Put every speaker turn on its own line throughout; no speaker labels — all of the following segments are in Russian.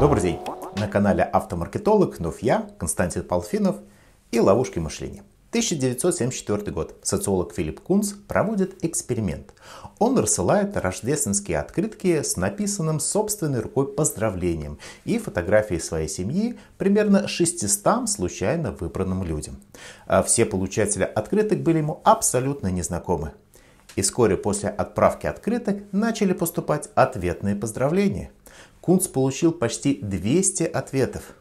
Добрый день! На канале Автомаркетолог, вновь я, Константин Полфинов и Ловушки мышления. 1974 год. Социолог Филипп Кунц проводит эксперимент. Он рассылает рождественские открытки с написанным собственной рукой поздравлением и фотографией своей семьи примерно 600 случайно выбранным людям. А все получатели открыток были ему абсолютно незнакомы. И вскоре после отправки открыток начали поступать ответные поздравления. Кунц получил почти 200 ответов.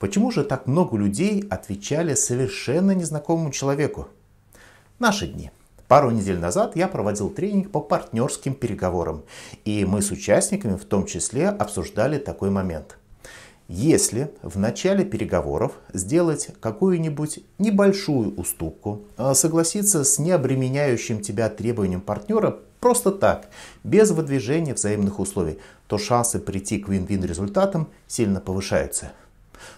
Почему же так много людей отвечали совершенно незнакомому человеку? Наши дни. Пару недель назад я проводил тренинг по партнерским переговорам, и мы с участниками в том числе обсуждали такой момент. Если в начале переговоров сделать какую-нибудь небольшую уступку, а согласиться с необременяющим тебя требованием партнера просто так, без выдвижения взаимных условий, то шансы прийти к вин-вин результатам сильно повышаются.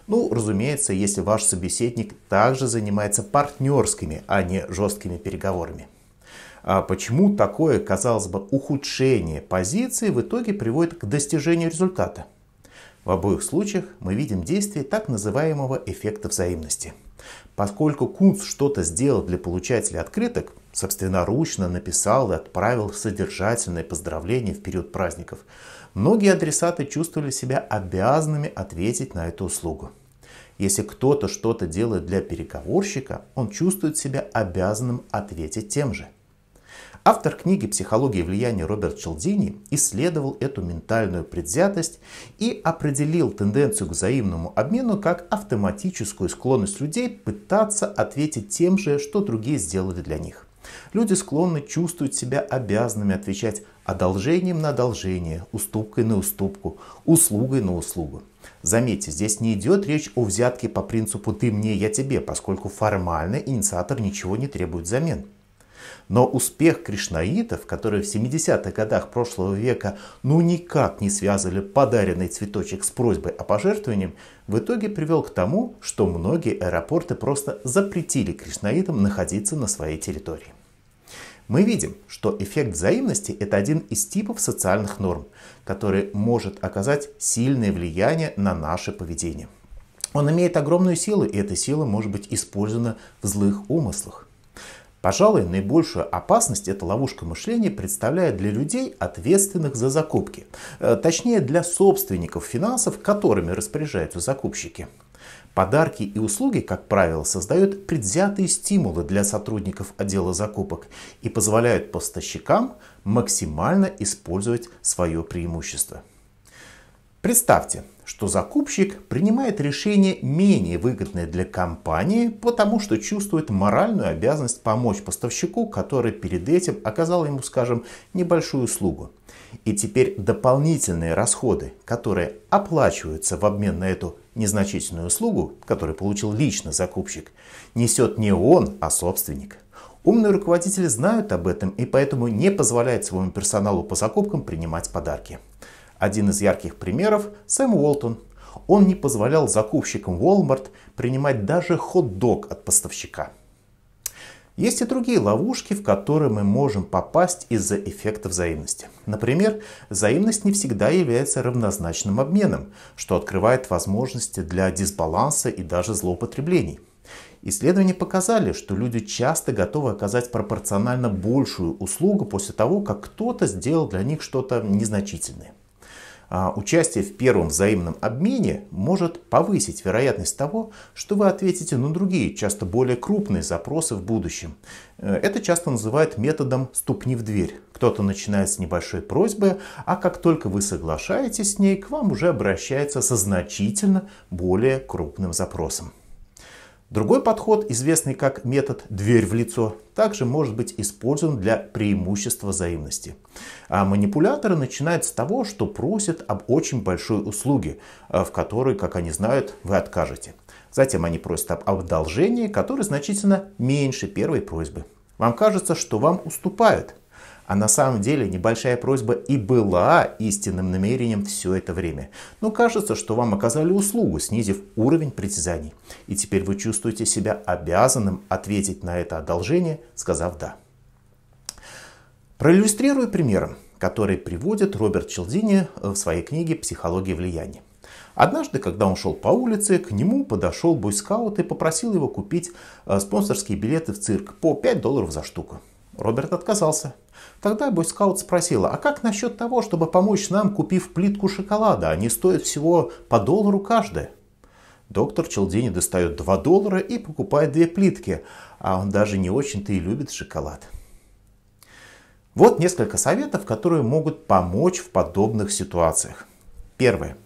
Ну, разумеется, если ваш собеседник также занимается партнерскими, а не жесткими переговорами. А почему такое, казалось бы, ухудшение позиции в итоге приводит к достижению результата? В обоих случаях мы видим действие так называемого эффекта взаимности. Поскольку Кунц что-то сделал для получателя открыток, собственноручно написал и отправил содержательное поздравление в период праздников, многие адресаты чувствовали себя обязанными ответить на эту услугу. Если кто-то что-то делает для переговорщика, он чувствует себя обязанным ответить тем же. Автор книги «Психология и влияние» Роберт Челдини исследовал эту ментальную предвзятость и определил тенденцию к взаимному обмену как автоматическую склонность людей пытаться ответить тем же, что другие сделали для них. Люди склонны чувствовать себя обязанными отвечать одолжением на одолжение, уступкой на уступку, услугой на услугу. Заметьте, здесь не идет речь о взятке по принципу «ты мне, я тебе», поскольку формально инициатор ничего не требует взамен. Но успех кришнаитов, которые в 70-х годах прошлого века ну никак не связывали подаренный цветочек с просьбой о пожертвовании, в итоге привел к тому, что многие аэропорты просто запретили кришнаитам находиться на своей территории. Мы видим, что эффект взаимности – это один из типов социальных норм, который может оказать сильное влияние на наше поведение. Он имеет огромную силу, и эта сила может быть использована в злых умыслах. Пожалуй, наибольшую опасность эта ловушка мышления представляет для людей, ответственных за закупки. Э, точнее, для собственников финансов, которыми распоряжаются закупщики. Подарки и услуги, как правило, создают предвзятые стимулы для сотрудников отдела закупок и позволяют поставщикам максимально использовать свое преимущество. Представьте, что закупщик принимает решение менее выгодное для компании, потому что чувствует моральную обязанность помочь поставщику, который перед этим оказал ему, скажем, небольшую услугу. И теперь дополнительные расходы, которые оплачиваются в обмен на эту незначительную услугу, которую получил лично закупщик, несет не он, а собственник. Умные руководители знают об этом и поэтому не позволяют своему персоналу по закупкам принимать подарки. Один из ярких примеров – Сэм Уолтон. Он не позволял закупщикам Walmart принимать даже хот-дог от поставщика – есть и другие ловушки, в которые мы можем попасть из-за эффекта взаимности. Например, взаимность не всегда является равнозначным обменом, что открывает возможности для дисбаланса и даже злоупотреблений. Исследования показали, что люди часто готовы оказать пропорционально большую услугу после того, как кто-то сделал для них что-то незначительное. А участие в первом взаимном обмене может повысить вероятность того, что вы ответите на другие, часто более крупные запросы в будущем. Э, это часто называют методом «ступни в дверь». Кто-то начинает с небольшой просьбы, а как только вы соглашаетесь с ней, к вам уже обращается со значительно более крупным запросом. Другой подход, известный как метод «дверь в лицо», также может быть использован для преимущества взаимности. А манипуляторы начинают с того, что просят об очень большой услуге, э, в которой, как они знают, вы откажете. Затем они просят об одолжении, которое значительно меньше первой просьбы. Вам кажется, что вам уступают – а на самом деле небольшая просьба и была истинным намерением все это время. Но кажется, что вам оказали услугу, снизив уровень притязаний. И теперь вы чувствуете себя обязанным ответить на это одолжение, сказав «да». Проиллюстрирую примером, который приводит Роберт Челдини в своей книге «Психология влияния». Однажды, когда он шел по улице, к нему подошел бойскаут и попросил его купить э, спонсорские билеты в цирк по 5 долларов за штуку. Роберт отказался. Тогда бойскаут спросила, а как насчет того, чтобы помочь нам, купив плитку шоколада? Они стоят всего по доллару каждая. Доктор Челдини достает 2 доллара и покупает две плитки, а он даже не очень-то и любит шоколад. Вот несколько советов, которые могут помочь в подобных ситуациях. Первое.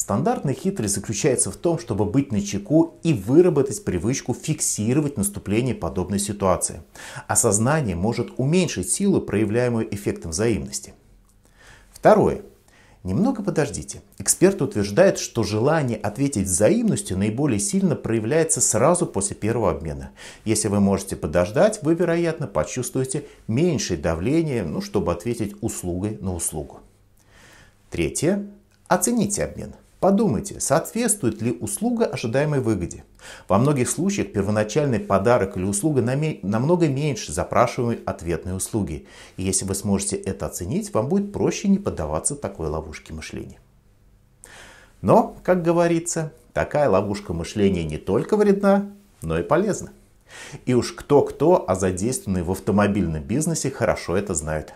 Стандартный хитрый заключается в том, чтобы быть на чеку и выработать привычку фиксировать наступление подобной ситуации. Осознание может уменьшить силу, проявляемую эффектом взаимности. Второе. Немного подождите. Эксперт утверждает, что желание ответить взаимностью наиболее сильно проявляется сразу после первого обмена. Если вы можете подождать, вы, вероятно, почувствуете меньшее давление, ну, чтобы ответить услугой на услугу. Третье. Оцените обмен. Подумайте, соответствует ли услуга ожидаемой выгоде. Во многих случаях первоначальный подарок или услуга намного меньше запрашиваемой ответной услуги. И если вы сможете это оценить, вам будет проще не поддаваться такой ловушке мышления. Но, как говорится, такая ловушка мышления не только вредна, но и полезна. И уж кто-кто, а задействованные в автомобильном бизнесе хорошо это знают.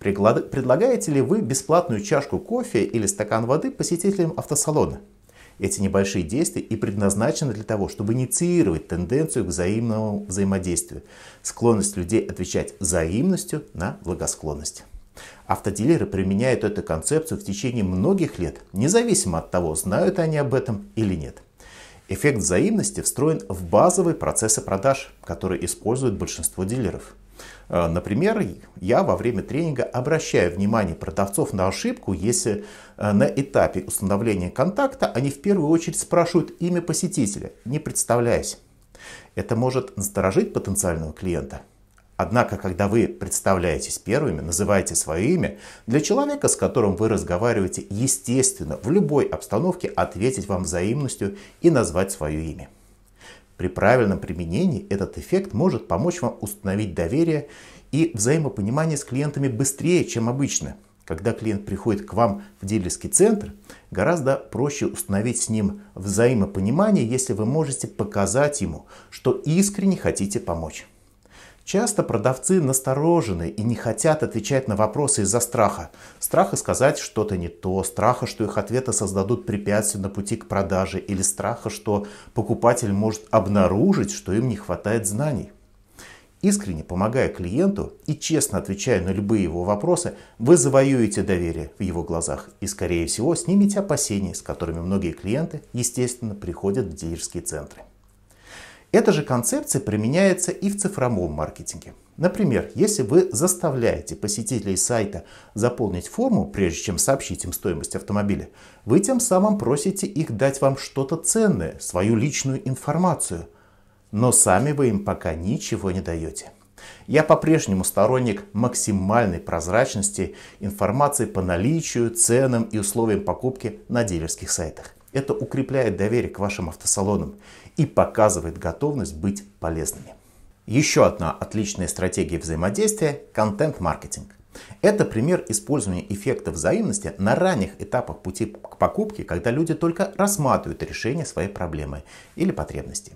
Предлагаете ли вы бесплатную чашку кофе или стакан воды посетителям автосалона? Эти небольшие действия и предназначены для того, чтобы инициировать тенденцию к взаимному взаимодействию, склонность людей отвечать взаимностью на благосклонность. Автодилеры применяют эту концепцию в течение многих лет, независимо от того, знают они об этом или нет. Эффект взаимности встроен в базовые процессы продаж, которые используют большинство дилеров – Э, например, я во время тренинга обращаю внимание продавцов на ошибку, если э, на этапе установления контакта они в первую очередь спрашивают имя посетителя, не представляясь. Это может насторожить потенциального клиента. Однако, когда вы представляетесь первыми, называете свое имя, для человека, с которым вы разговариваете, естественно, в любой обстановке ответить вам взаимностью и назвать свое имя. При правильном применении этот эффект может помочь вам установить доверие и взаимопонимание с клиентами быстрее, чем обычно. Когда клиент приходит к вам в дилерский центр, гораздо проще установить с ним взаимопонимание, если вы можете показать ему, что искренне хотите помочь. Часто продавцы насторожены и не хотят отвечать на вопросы из-за страха. Страха сказать что-то не то, страха, что их ответы создадут препятствие на пути к продаже, или страха, что покупатель может обнаружить, что им не хватает знаний. Искренне помогая клиенту и честно отвечая на любые его вопросы, вы завоюете доверие в его глазах и, скорее всего, снимете опасения, с которыми многие клиенты, естественно, приходят в дилерские центры. Эта же концепция применяется и в цифровом маркетинге. Например, если вы заставляете посетителей сайта заполнить форму, прежде чем сообщить им стоимость автомобиля, вы тем самым просите их дать вам что-то ценное, свою личную информацию. Но сами вы им пока ничего не даете. Я по-прежнему сторонник максимальной прозрачности информации по наличию, ценам и условиям покупки на дилерских сайтах. Это укрепляет доверие к вашим автосалонам и показывает готовность быть полезными. Еще одна отличная стратегия взаимодействия – контент-маркетинг – это пример использования эффекта взаимности на ранних этапах пути к покупке, когда люди только рассматривают решение своей проблемы или потребности.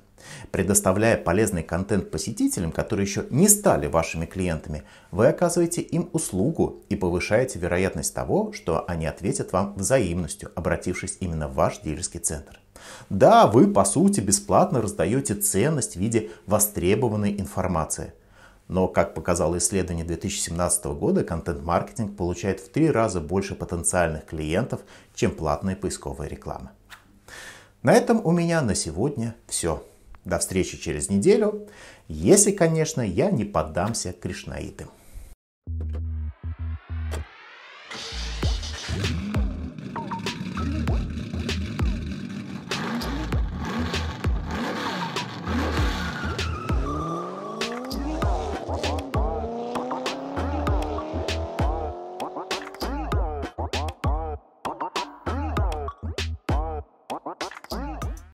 Предоставляя полезный контент посетителям, которые еще не стали вашими клиентами, вы оказываете им услугу и повышаете вероятность того, что они ответят вам взаимностью, обратившись именно в ваш дилерский центр. Да, вы по сути бесплатно раздаете ценность в виде востребованной информации. Но, как показало исследование 2017 года, контент-маркетинг получает в три раза больше потенциальных клиентов, чем платная поисковая реклама. На этом у меня на сегодня все. До встречи через неделю, если, конечно, я не поддамся кришнаитам.